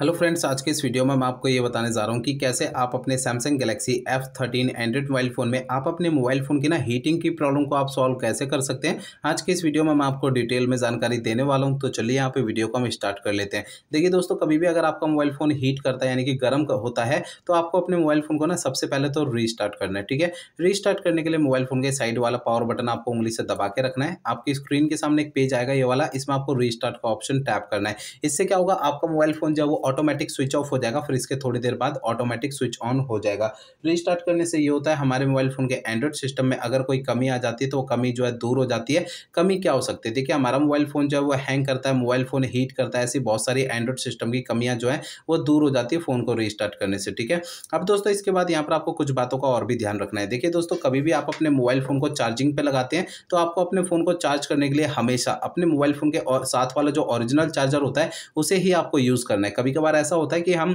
hello friends आज के इस वीडियो में मैं आपको ये बताने जा रहा हूँ कि कैसे आप अपने Samsung Galaxy F thirteen Android mobile phone में आप अपने मोबाइल फ़ोन की ना हीटिंग की प्रॉब्लम को आप सॉल्व कैसे कर सकते हैं आज के इस वीडियो में मैं आपको डिटेल में जानकारी देने वाला हूँ तो चलिए यहाँ पे वीडियो को हम स्टार्ट कर लेते हैं देखिए दोस्तों कभी भी अगर आपका मोबाइल फ़ोन हीट करता है यानी कि गर्म होता है तो आपको अपने मोबाइल फ़ोन को ना सबसे पहले तो रीस्टार्ट करना है ठीक है रीस्टार्ट करने के लिए मोबाइल फ़ोन के साइड वाला पावर बटन आपको उंगली से दबा के रखना है आपकी स्क्रीन के सामने एक पेज आएगा ये वाला इसमें आपको रीस्टार्ट का ऑप्शन टैप करना है इससे क्या होगा आपका मोबाइल फ़ोन जब वो ऑटोमेटिक स्विच ऑफ हो जाएगा फिर इसके थोड़ी देर बाद ऑटोमेटिक स्विच ऑन हो जाएगा रिस्टार्ट करने से ये होता है हमारे मोबाइल फ़ोन के एंड्रॉइड सिस्टम में अगर कोई कमी आ जाती है तो वो कमी जो है दूर हो जाती है कमी क्या हो सकती है देखिए हमारा मोबाइल फ़ोन जो है वो हैंग करता है मोबाइल फ़ोन हीट करता है ऐसी बहुत सारी एंड्रॉइड सिस्टम की कमियाँ जो है वो दूर हो जाती है फ़ोन को रिस्टार्ट करने से ठीक है अब दोस्तों इसके बाद यहाँ पर आपको कुछ बातों का और भी ध्यान रखना है देखिए दोस्तों कभी भी आप अपने मोबाइल फ़ोन को चार्जिंग पे लगाते हैं तो आपको अपने फ़ोन को चार्ज करने के लिए हमेशा अपने मोबाइल फ़ोन के और साथ वाला जो ओरिजिनल चार्जर होता है उसे ही आपको यूज़ करना है कभी बार ऐसा होता है कि हम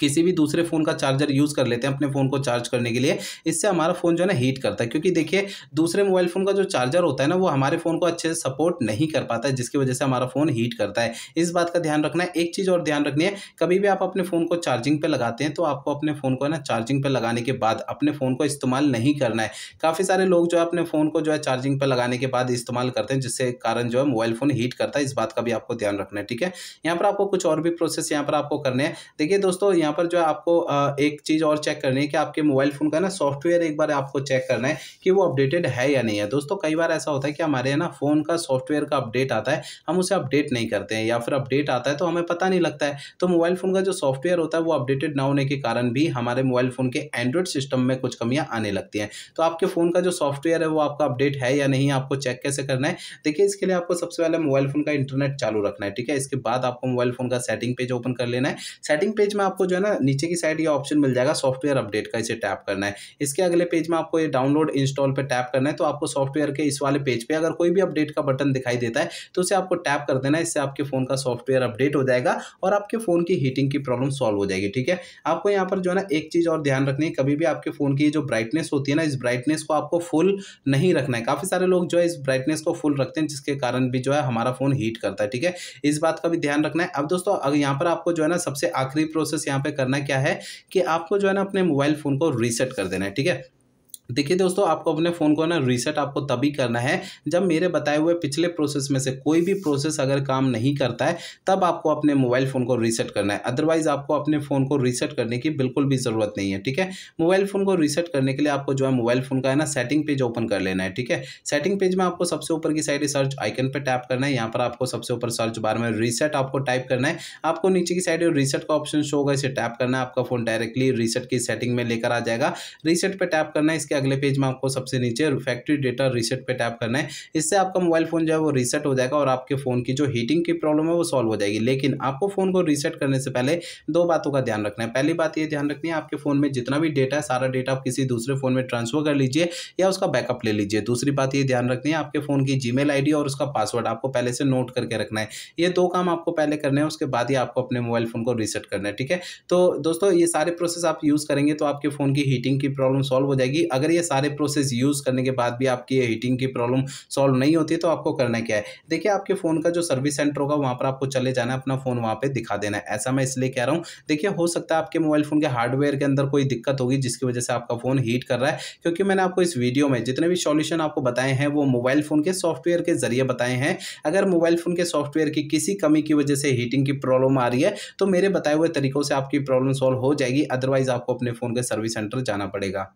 किसी भी दूसरे फ़ोन का चार्जर यूज़ कर लेते हैं अपने फ़ोन को चार्ज करने के लिए इससे हमारा फ़ोन जो है ना हीट करता है क्योंकि देखिए दूसरे मोबाइल फ़ोन का जो चार्जर होता है ना वो हमारे फ़ोन को अच्छे से सपोर्ट नहीं कर पाता है जिसकी वजह से हमारा फ़ोन हीट करता है इस बात का ध्यान रखना है एक चीज़ और ध्यान रखनी है कभी भी आप अपने फ़ोन को चार्जिंग पर लगाते हैं तो आपको अपने फ़ोन को है ना चार्जिंग पर लगाने के बाद अपने फ़ोन को इस्तेमाल नहीं करना है काफ़ी सारे लोग जो है अपने फ़ोन को जो है चार्जिंग पर लगाने के बाद इस्तेमाल करते हैं जिससे कारण जो है मोबाइल फ़ोन हीट करता है इस बात का भी आपको ध्यान रखना है ठीक है यहाँ पर आपको कुछ और भी प्रोसेस यहाँ पर आपको करने हैं देखिए दोस्तों यहाँ यहाँ पर जो है आपको एक चीज़ और चेक करनी है कि आपके मोबाइल फ़ोन का ना सॉफ्टवेयर एक बार आपको चेक करना है कि वो अपडेटेड है या नहीं है दोस्तों कई बार ऐसा होता है कि हमारे ना फ़ोन का सॉफ्टवेयर का अपडेट आता है हम उसे अपडेट नहीं करते हैं या फिर अपडेट आता है तो हमें पता नहीं लगता है तो मोबाइल फ़ोन का जो सॉफ्टवेयर होता है वो अपडेटेड ना होने के कारण भी हमारे मोबाइल फ़ोन के एंड्रॉयड सिस्टम में कुछ कमियाँ आने लगती हैं तो आपके फ़ोन का जो सॉफ्टवेयर है वो आपका अपडेट है या नहीं आपको चेक कैसे करना है देखिए इसके लिए आपको सबसे पहले मोबाइल फ़ोन का इंटरनेट चालू रखना है ठीक है इसके बाद आपको मोबाइल फ़ोन का सेटिंग पेज ओपन कर लेना है सेटिंग पेज में आपको जो है ना नीचे की साइड ये ऑप्शन मिल जाएगा सॉफ्टवेयर अपडेट का इसे टैप करना है इसके अगले पेज में आपको ये डाउनलोड इंस्टॉल पर टैप करना है तो आपको सॉफ्टवेयर के इस वाले पेज पर पे अगर कोई भी अपडेट का बटन दिखाई देता है तो उसे आपको टैप कर देना है इससे आपके फ़ोन का सॉफ्टवेयर अपडेट हो जाएगा और आपके फ़ोन की हीटिंग की प्रॉब्लम सॉल्व हो जाएगी ठीक है आपको यहाँ पर जो है ना एक चीज़ और ध्यान रखनी है कभी भी आपके फ़ोन की जो ब्राइटनेस होती है ना इस ब्राइटनेस को आपको फुल नहीं रखना है काफ़ी सारे लोग जो है इस ब्राइटनेस को फुल रखते हैं जिसके कारण भी जो है हमारा फ़ोन हीट करता है ठीक है इस बात का भी ध्यान रखना है अब दोस्तों यहाँ पर आपको जो है ना सबसे आखिरी प्रोसेस यहाँ पे पे करना क्या है कि आपको जो है ना अपने मोबाइल फ़ोन को रीसेट कर देना है ठीक है देखिए दोस्तों आपको अपने फ़ोन को ना रीसेट आपको तभी करना है जब मेरे बताए हुए पिछले प्रोसेस में से कोई भी प्रोसेस अगर काम नहीं करता है तब आपको अपने मोबाइल फ़ोन को रीसेट करना है अदरवाइज़ आपको अपने फ़ोन को रीसेट करने की बिल्कुल भी ज़रूरत नहीं है ठीक है मोबाइल फ़ोन को रीसेट करने के लिए आपको जो है मोबाइल फ़ोन का है ना सेटिंग पेज ओपन कर लेना है ठीक है सेटिंग पेज में आपको सबसे ऊपर की साइड सर्च आइकन पर टैप करना है यहाँ पर आपको सबसे ऊपर सर्च बार में रीसेट आपको टाइप करना है आपको नीचे की साइड रीसेट का ऑप्शन शो होगा इसे टैप करना है आपका फ़ोन डायरेक्टली रीसेट की सेटिंग में लेकर आ जाएगा रीसेट पर टैप करना है इसके अगले पेज में आपको सबसे नीचे फैक्ट्री डेटा रीसेट पर टैप करना है इससे आपका मोबाइल फ़ोन जो है वो रीसेट हो जाएगा और आपके फ़ोन की जो हीटिंग की प्रॉब्लम है वो सॉल्व हो जाएगी लेकिन आपको फ़ोन को रीसेट करने से पहले दो बातों का ध्यान रखना है पहली बात ये ध्यान रखनी है आपके फ़ोन में जितना भी डेटा है सारा डेटा आप किसी दूसरे फ़ोन में ट्रांसफ़र कर लीजिए या उसका बैकअप ले लीजिए दूसरी बात ये ध्यान रखनी है आपके फ़ोन की जी मेल और उसका पासवर्ड आपको पहले से नोट करके रखना है ये दो काम आपको पहले करने हैं उसके बाद ही आपको अपने मोबाइल फ़ोन को रीसेट करना है ठीक है तो दोस्तों ये सारे प्रोसेस आप यूज़ करेंगे तो आपके फ़ोन की हीटिंग की प्रॉब्लम सॉल्व हो जाएगी अगर अगर ये सारे प्रोसेस यूज़ करने के बाद भी आपकी ये हीटिंग की प्रॉब्लम सॉल्व नहीं होती तो आपको करना क्या है देखिए आपके फ़ोन का जो सर्विस सेंटर होगा वहाँ पर आपको चले जाना अपना फ़ोन वहाँ पर दिखा देना है ऐसा मैं इसलिए कह रहा हूँ देखिए हो सकता है आपके मोबाइल फ़ोन के हार्डवेयर के अंदर कोई दिक्कत होगी जिसकी वजह से आपका फ़ोन हीट कर रहा है क्योंकि मैंने आपको इस वीडियो में जितने भी सॉल्यूशन आपको बताए हैं वो मोबाइल फ़ोन के सॉफ्टवेयर के ज़रिए बताए हैं अगर मोबाइल फ़ोन के सॉफ्टवेयर की किसी कमी की वजह से हीटिंग की प्रॉब्लम आ रही है तो मेरे बताए हुए तरीकों से आपकी प्रॉब्लम सॉल्व हो जाएगी अदरवाइज़ आपको अपने फ़ोन के सर्विस सेंटर जाना पड़ेगा